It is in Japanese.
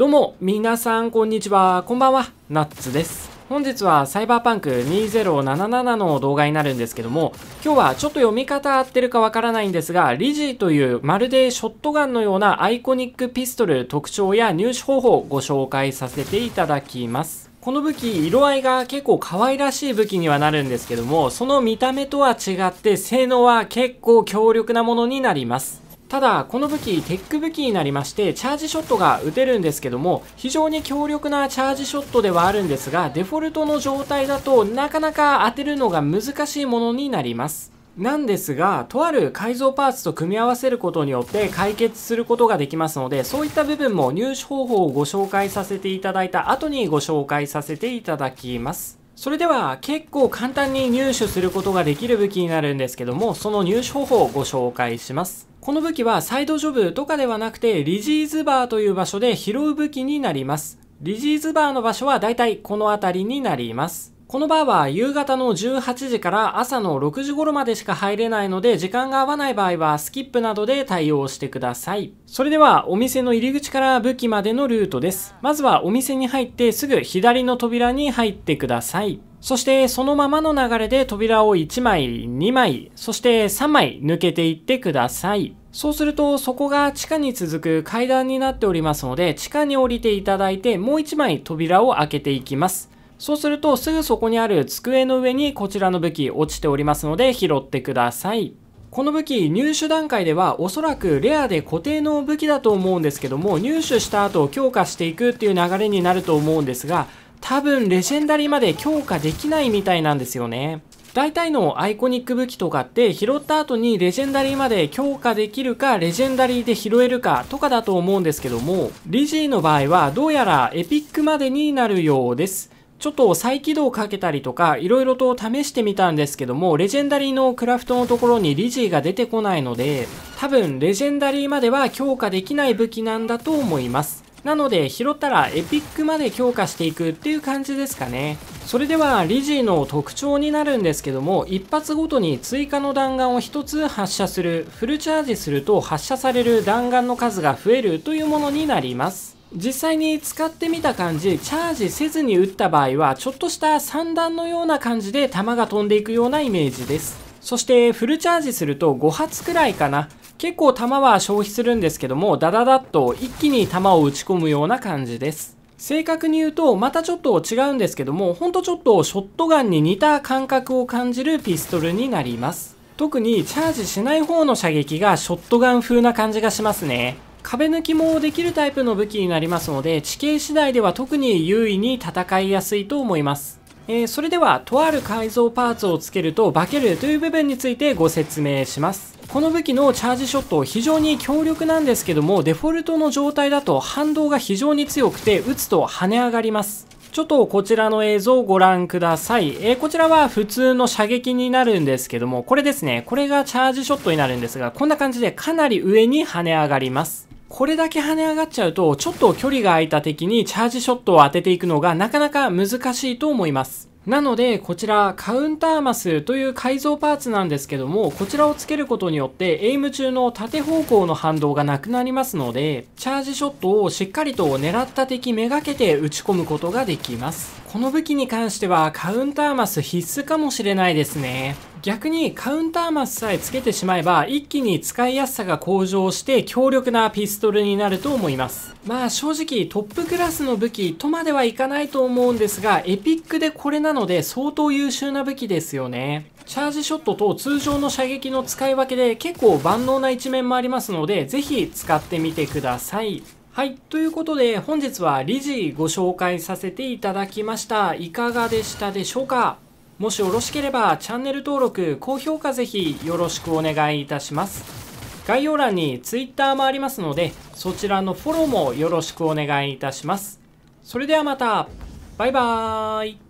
どうも、皆さん、こんにちは。こんばんは。ナッツです。本日はサイバーパンク2077の動画になるんですけども、今日はちょっと読み方合ってるかわからないんですが、リジーというまるでショットガンのようなアイコニックピストル特徴や入手方法をご紹介させていただきます。この武器、色合いが結構可愛らしい武器にはなるんですけども、その見た目とは違って性能は結構強力なものになります。ただこの武器テック武器になりましてチャージショットが打てるんですけども非常に強力なチャージショットではあるんですがデフォルトの状態だとなかなか当てるのが難しいものになりますなんですが、とある改造パーツと組み合わせることによって解決することができますので、そういった部分も入手方法をご紹介させていただいた後にご紹介させていただきます。それでは結構簡単に入手することができる武器になるんですけども、その入手方法をご紹介します。この武器はサイドジョブとかではなくて、リジーズバーという場所で拾う武器になります。リジーズバーの場所はだいたいこの辺りになります。このバーは夕方の18時から朝の6時頃までしか入れないので時間が合わない場合はスキップなどで対応してください。それではお店の入り口から武器までのルートです。まずはお店に入ってすぐ左の扉に入ってください。そしてそのままの流れで扉を1枚、2枚、そして3枚抜けていってください。そうするとそこが地下に続く階段になっておりますので地下に降りていただいてもう1枚扉を開けていきます。そうするとすぐそこにある机の上にこちらの武器落ちておりますので拾ってください。この武器入手段階ではおそらくレアで固定の武器だと思うんですけども入手した後強化していくっていう流れになると思うんですが多分レジェンダリーまで強化できないみたいなんですよね。大体のアイコニック武器とかって拾った後にレジェンダリーまで強化できるかレジェンダリーで拾えるかとかだと思うんですけどもリジーの場合はどうやらエピックまでになるようです。ちょっと再起動かけたりとか、いろいろと試してみたんですけども、レジェンダリーのクラフトのところにリジーが出てこないので、多分レジェンダリーまでは強化できない武器なんだと思います。なので拾ったらエピックまで強化していくっていう感じですかね。それではリジーの特徴になるんですけども、一発ごとに追加の弾丸を1つ発射する、フルチャージすると発射される弾丸の数が増えるというものになります。実際に使ってみた感じ、チャージせずに打った場合は、ちょっとした三段のような感じで弾が飛んでいくようなイメージです。そしてフルチャージすると5発くらいかな。結構弾は消費するんですけども、ダダダッと一気に弾を打ち込むような感じです。正確に言うと、またちょっと違うんですけども、ほんとちょっとショットガンに似た感覚を感じるピストルになります。特にチャージしない方の射撃がショットガン風な感じがしますね。壁抜きもできるタイプの武器になりますので地形次第では特に優位に戦いやすいと思います、えー、それではとある改造パーツをつけると化けるという部分についてご説明しますこの武器のチャージショット非常に強力なんですけどもデフォルトの状態だと反動が非常に強くて撃つと跳ね上がりますちょっとこちらの映像をご覧ください。えー、こちらは普通の射撃になるんですけども、これですね、これがチャージショットになるんですが、こんな感じでかなり上に跳ね上がります。これだけ跳ね上がっちゃうと、ちょっと距離が空いた敵にチャージショットを当てていくのがなかなか難しいと思います。なので、こちら、カウンターマスという改造パーツなんですけども、こちらをつけることによって、エイム中の縦方向の反動がなくなりますので、チャージショットをしっかりと狙った敵めがけて打ち込むことができます。この武器に関しては、カウンターマス必須かもしれないですね。逆にカウンターマスさえつけてしまえば一気に使いやすさが向上して強力なピストルになると思いますまあ正直トップクラスの武器とまではいかないと思うんですがエピックでこれなので相当優秀な武器ですよねチャージショットと通常の射撃の使い分けで結構万能な一面もありますのでぜひ使ってみてくださいはい。ということで、本日は理事ご紹介させていただきました。いかがでしたでしょうかもしよろしければチャンネル登録、高評価ぜひよろしくお願いいたします。概要欄に Twitter もありますので、そちらのフォローもよろしくお願いいたします。それではまたバイバーイ